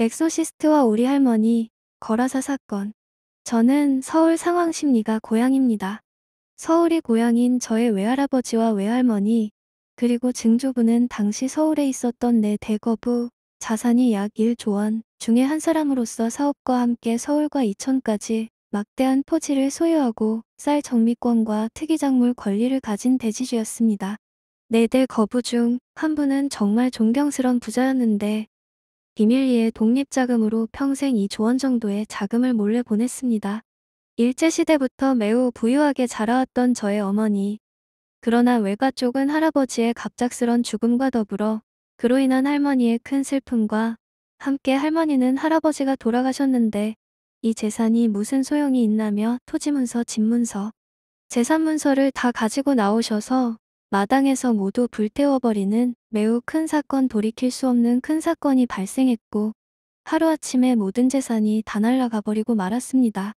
엑소시스트와 우리 할머니, 거라사 사건. 저는 서울 상황심리가 고향입니다. 서울이 고향인 저의 외할아버지와 외할머니, 그리고 증조부는 당시 서울에 있었던 내 대거부, 자산이 약 1조 원 중에 한 사람으로서 사업과 함께 서울과 이천까지 막대한 토지를 소유하고 쌀 정미권과 특이작물 권리를 가진 대지주였습니다. 네대 거부 중 한 분은 정말 존경스런 부자였는데 비밀리에 독립자금으로 평생 2조 원 정도의 자금을 몰래 보냈습니다. 일제시대부터 매우 부유하게 자라왔던 저의 어머니. 그러나 외가 쪽은 할아버지의 갑작스런 죽음과 더불어 그로 인한 할머니의 큰 슬픔과 함께 할머니는 할아버지가 돌아가셨는데 이 재산이 무슨 소용이 있나며 토지문서, 집문서, 재산문서를 다 가지고 나오셔서 마당에서 모두 불태워버리는 매우 큰 사건 돌이킬 수 없는 큰 사건이 발생했고 하루아침에 모든 재산이 다 날라가 버리고 말았습니다.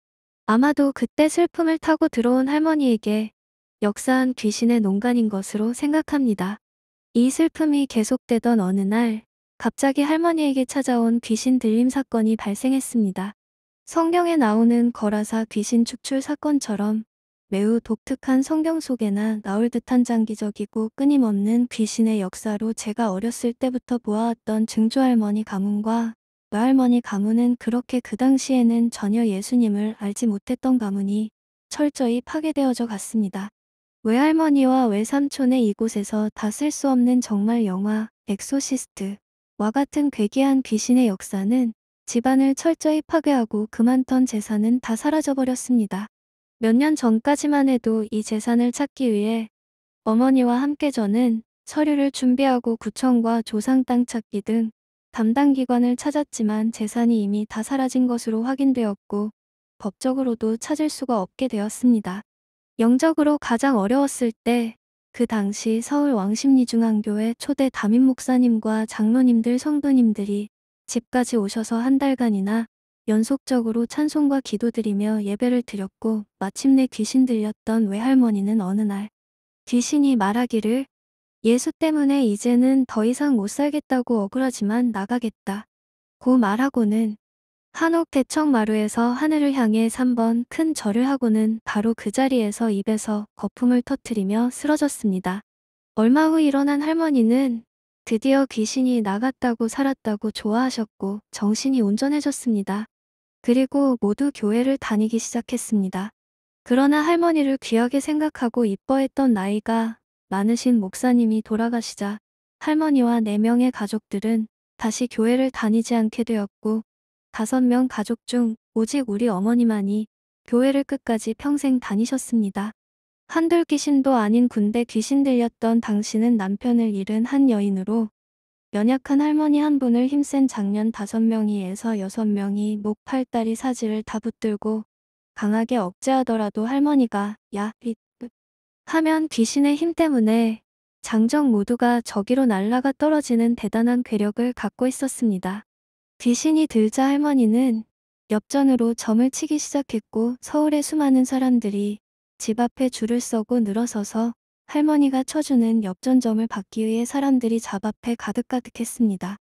아마도 그때 슬픔을 타고 들어온 할머니에게 역사한 귀신의 농간인 것으로 생각합니다. 이 슬픔이 계속되던 어느 날 갑자기 할머니에게 찾아온 귀신 들림 사건이 발생했습니다. 성경에 나오는 거라사 귀신 축출 사건처럼 매우 독특한 성경 속에나 나올 듯한 장기적이고 끊임없는 귀신의 역사로 제가 어렸을 때부터 보아왔던 증조할머니 가문과 외할머니 가문은 그렇게 그 당시에는 전혀 예수님을 알지 못했던 가문이 철저히 파괴되어져 갔습니다. 외할머니와 외삼촌의 이곳에서 다 쓸 수 없는 정말 영화 엑소시스트와 같은 괴기한 귀신의 역사는 집안을 철저히 파괴하고 그만던 재산은 다 사라져버렸습니다. 몇년 전까지만 해도 이 재산을 찾기 위해 어머니와 함께 저는 서류를 준비하고 구청과 조상 땅 찾기 등 담당 기관을 찾았지만 재산이 이미 다 사라진 것으로 확인되었고 법적으로도 찾을 수가 없게 되었습니다. 영적으로 가장 어려웠을 때 그 당시 서울 왕십리중앙교회 초대 담임 목사님과 장로님들 성도님들이 집까지 오셔서 한 달간이나 연속적으로 찬송과 기도드리며 예배를 드렸고 마침내 귀신 들렸던 외할머니는 어느 날 귀신이 말하기를 예수 때문에 이제는 더 이상 못 살겠다고 억울하지만 나가겠다. 고 말하고는 한옥 대청마루에서 하늘을 향해 3번 큰 절을 하고는 바로 그 자리에서 입에서 거품을 터뜨리며 쓰러졌습니다. 얼마 후 일어난 할머니는 드디어 귀신이 나갔다고 살았다고 좋아하셨고 정신이 온전해졌습니다. 그리고 모두 교회를 다니기 시작했습니다. 그러나 할머니를 귀하게 생각하고 이뻐했던 나이가 많으신 목사님이 돌아가시자 할머니와 4명의 가족들은 다시 교회를 다니지 않게 되었고 5명 가족 중 오직 우리 어머니만이 교회를 끝까지 평생 다니셨습니다. 한둘 귀신도 아닌 군대 귀신 들렸던 당신은 남편을 잃은 한 여인으로 연약한 할머니 한 분을 힘센 장년 다섯 명이에서 여섯 명이 목 팔다리 사지를 다 붙들고 강하게 억제하더라도 할머니가 야, 빛 하면 귀신의 힘 때문에 장정 모두가 저기로 날라가 떨어지는 대단한 괴력을 갖고 있었습니다. 귀신이 들자 할머니는 엽전으로 점을 치기 시작했고 서울의 수많은 사람들이 집 앞에 줄을 서고 늘어서서 할머니가 쳐주는 엽전점을 받기 위해 사람들이 잡 앞에 가득가득했습니다.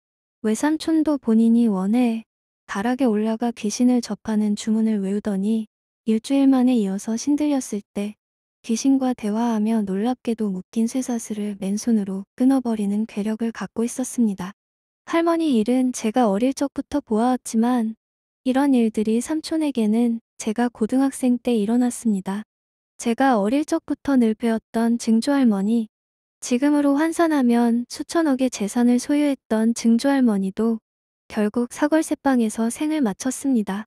외삼촌도 본인이 원해 다락에 올라가 귀신을 접하는 주문을 외우더니 일주일 만에 이어서 신들렸을 때 귀신과 대화하며 놀랍게도 묶인 쇠사슬을 맨손으로 끊어버리는 괴력을 갖고 있었습니다. 할머니 일은 제가 어릴 적부터 보아왔지만 이런 일들이 삼촌에게는 제가 고등학생 때 일어났습니다. 제가 어릴 적부터 늘 배웠던 증조할머니, 지금으로 환산하면 수천억의 재산을 소유했던 증조할머니도 결국 사골세방에서 생을 마쳤습니다.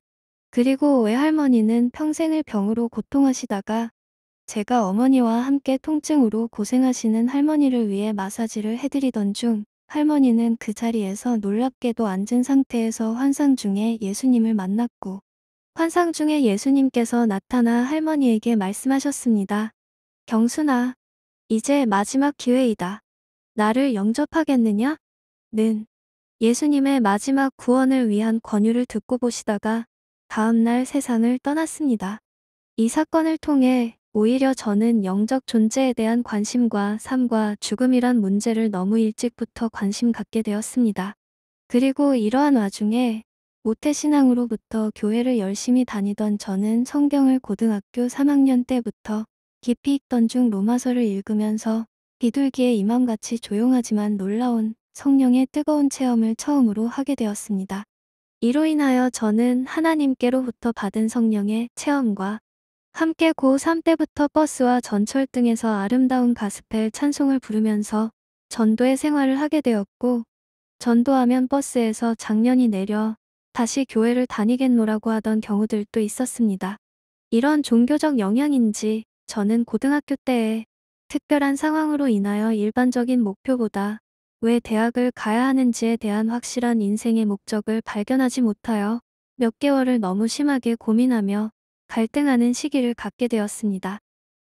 그리고 외할머니는 평생을 병으로 고통하시다가 제가 어머니와 함께 통증으로 고생하시는 할머니를 위해 마사지를 해드리던 중 할머니는 그 자리에서 놀랍게도 앉은 상태에서 환상 중에 예수님을 만났고 환상 중에 예수님께서 나타나 할머니에게 말씀하셨습니다. 경순아, 이제 마지막 기회이다. 나를 영접하겠느냐? 는 예수님의 마지막 구원을 위한 권유를 듣고 보시다가 다음날 세상을 떠났습니다. 이 사건을 통해 오히려 저는 영적 존재에 대한 관심과 삶과 죽음이란 문제를 너무 일찍부터 관심 갖게 되었습니다. 그리고 이러한 와중에 모태신앙으로부터 교회를 열심히 다니던 저는 성경을 고등학교 3학년 때부터 깊이 읽던중 로마서를 읽으면서 비둘기의 이맘같이 조용하지만 놀라운 성령의 뜨거운 체험을 처음으로 하게 되었습니다. 이로 인하여 저는 하나님께로부터 받은 성령의 체험과 함께 고3 때부터 버스와 전철 등에서 아름다운 가스펠 찬송을 부르면서 전도의 생활을 하게 되었고 전도하면 버스에서 장년이 내려 다시 교회를 다니겠노라고 하던 경우들도 있었습니다. 이런 종교적 영향인지 저는 고등학교 때에 특별한 상황으로 인하여 일반적인 목표보다 왜 대학을 가야 하는지에 대한 확실한 인생의 목적을 발견하지 못하여 몇 개월을 너무 심하게 고민하며 갈등하는 시기를 갖게 되었습니다.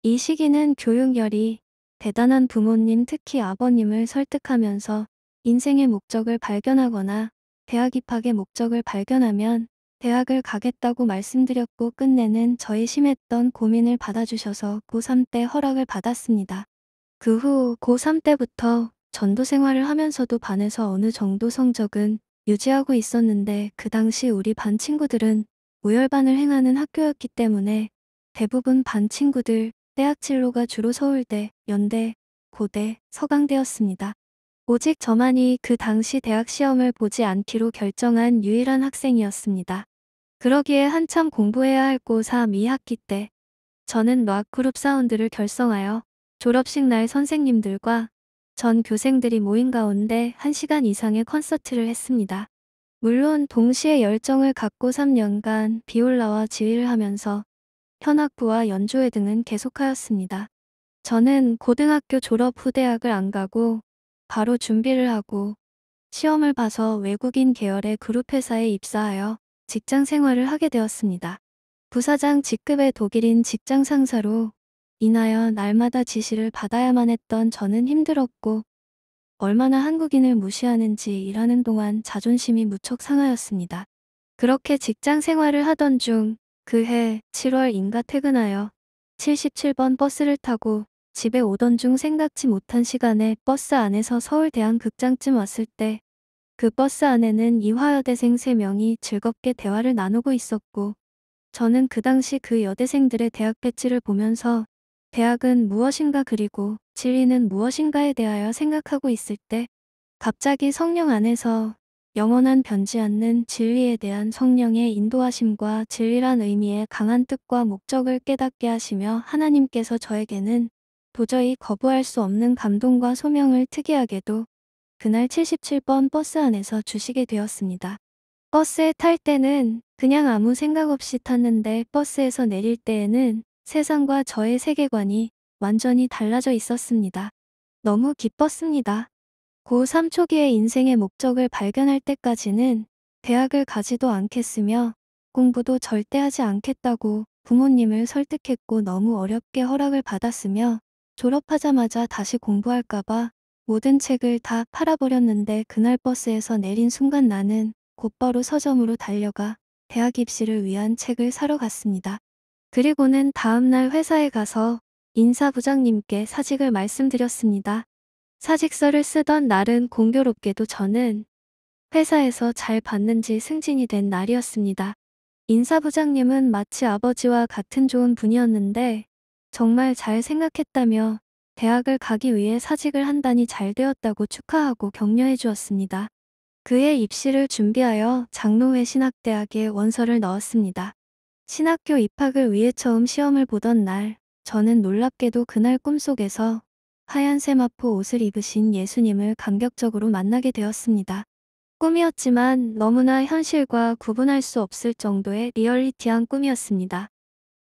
이 시기는 교육열이 대단한 부모님 특히 아버님을 설득하면서 인생의 목적을 발견하거나 대학 입학의 목적을 발견하면 대학을 가겠다고 말씀드렸고 끝내는 저의 심했던 고민을 받아주셔서 고3 때 허락을 받았습니다. 그 후 고3 때부터 전도 생활을 하면서도 반에서 어느 정도 성적은 유지하고 있었는데 그 당시 우리 반 친구들은 우열반을 행하는 학교였기 때문에 대부분 반 친구들 대학 진로가 주로 서울대, 연대, 고대, 서강대였습니다. 오직 저만이 그 당시 대학 시험을 보지 않기로 결정한 유일한 학생이었습니다. 그러기에 한참 공부해야 할고사미학기때 저는 락 그룹 사운드를 결성하여 졸업식 날 선생님들과 전 교생들이 모인 가운데 1시간 이상의 콘서트를 했습니다. 물론 동시에 열정을 갖고 3년간 비올라와 지휘를 하면서 현악부와 연주회 등은 계속하였습니다. 저는 고등학교 졸업 후 대학을 안 가고 바로 준비를 하고 시험을 봐서 외국인 계열의 그룹 회사에 입사하여 직장 생활을 하게 되었습니다. 부사장 직급의 독일인 직장 상사로 인하여 날마다 지시를 받아야만 했던 저는 힘들었고 얼마나 한국인을 무시하는지 일하는 동안 자존심이 무척 상하였습니다. 그렇게 직장 생활을 하던 중 그해 7월 인가 퇴근하여 77번 버스를 타고 집에 오던 중 생각지 못한 시간에 버스 안에서 서울대한극장쯤 왔을 때 그 버스 안에는 이화여대생 3명이 즐겁게 대화를 나누고 있었고 저는 그 당시 그 여대생들의 대학 배치를 보면서 대학은 무엇인가 그리고 진리는 무엇인가에 대하여 생각하고 있을 때 갑자기 성령 안에서 영원한 변지 않는 진리에 대한 성령의 인도하심과 진리란 의미의 강한 뜻과 목적을 깨닫게 하시며 하나님께서 저에게는 도저히 거부할 수 없는 감동과 소명을 특이하게도 그날 77번 버스 안에서 주시게 되었습니다. 버스에 탈 때는 그냥 아무 생각 없이 탔는데 버스에서 내릴 때에는 세상과 저의 세계관이 완전히 달라져 있었습니다. 너무 기뻤습니다. 고3 초기에 인생의 목적을 발견할 때까지는 대학을 가지도 않겠으며 공부도 절대 하지 않겠다고 부모님을 설득했고 너무 어렵게 허락을 받았으며 졸업하자마자 다시 공부할까봐 모든 책을 다 팔아버렸는데 그날 버스에서 내린 순간 나는 곧바로 서점으로 달려가 대학 입시를 위한 책을 사러 갔습니다. 그리고는 다음날 회사에 가서 인사 부장님께 사직을 말씀드렸습니다. 사직서를 쓰던 날은 공교롭게도 저는 회사에서 잘 봤는지 승진이 된 날이었습니다. 인사 부장님은 마치 아버지와 같은 좋은 분이었는데 정말 잘 생각했다며 대학을 가기 위해 사직을 한다니 잘 되었다고 축하하고 격려해 주었습니다. 그의 입시를 준비하여 장로회 신학대학에 원서를 넣었습니다. 신학교 입학을 위해 처음 시험을 보던 날, 저는 놀랍게도 그날 꿈속에서 하얀 세마포 옷을 입으신 예수님을 감격적으로 만나게 되었습니다. 꿈이었지만 너무나 현실과 구분할 수 없을 정도의 리얼리티한 꿈이었습니다.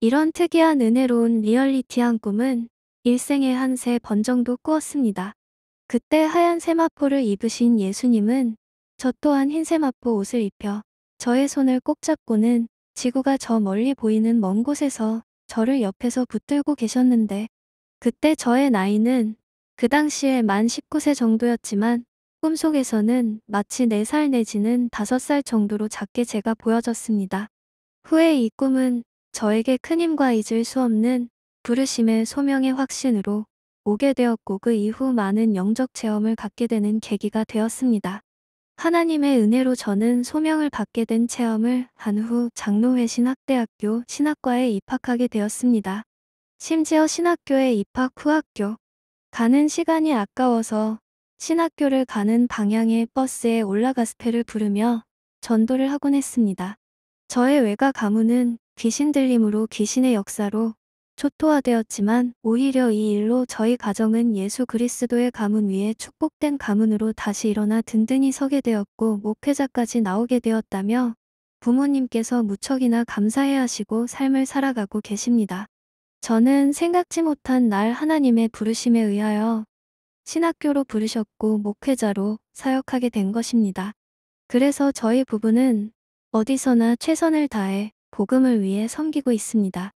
이런 특이한 은혜로운 리얼리티한 꿈은 일생에 한 세 번 정도 꾸었습니다. 그때 하얀 세마포를 입으신 예수님은 저 또한 흰 세마포 옷을 입혀 저의 손을 꼭 잡고는 지구가 저 멀리 보이는 먼 곳에서 저를 옆에서 붙들고 계셨는데 그때 저의 나이는 그 당시에 만 19세 정도였지만 꿈속에서는 마치 4살 내지는 5살 정도로 작게 제가 보여졌습니다. 후에 이 꿈은 저에게 큰 힘과 잊을 수 없는 부르심의 소명의 확신으로 오게 되었고 그 이후 많은 영적 체험을 갖게 되는 계기가 되었습니다. 하나님의 은혜로 저는 소명을 받게 된 체험을 한 후 장로회 신학대학교 신학과에 입학하게 되었습니다. 심지어 신학교에 입학 후 학교 가는 시간이 아까워서 신학교를 가는 방향의 버스에 올라 가스페를 부르며 전도를 하곤 했습니다. 저의 외가 가문은 귀신 들림으로 귀신의 역사로 초토화되었지만 오히려 이 일로 저희 가정은 예수 그리스도의 가문 위에 축복된 가문으로 다시 일어나 든든히 서게 되었고 목회자까지 나오게 되었다며 부모님께서 무척이나 감사해 하시고 삶을 살아가고 계십니다. 저는 생각지 못한 날 하나님의 부르심에 의하여 신학교로 부르셨고 목회자로 사역하게 된 것입니다. 그래서 저희 부부는 어디서나 최선을 다해 복음을 위해 섬기고 있습니다.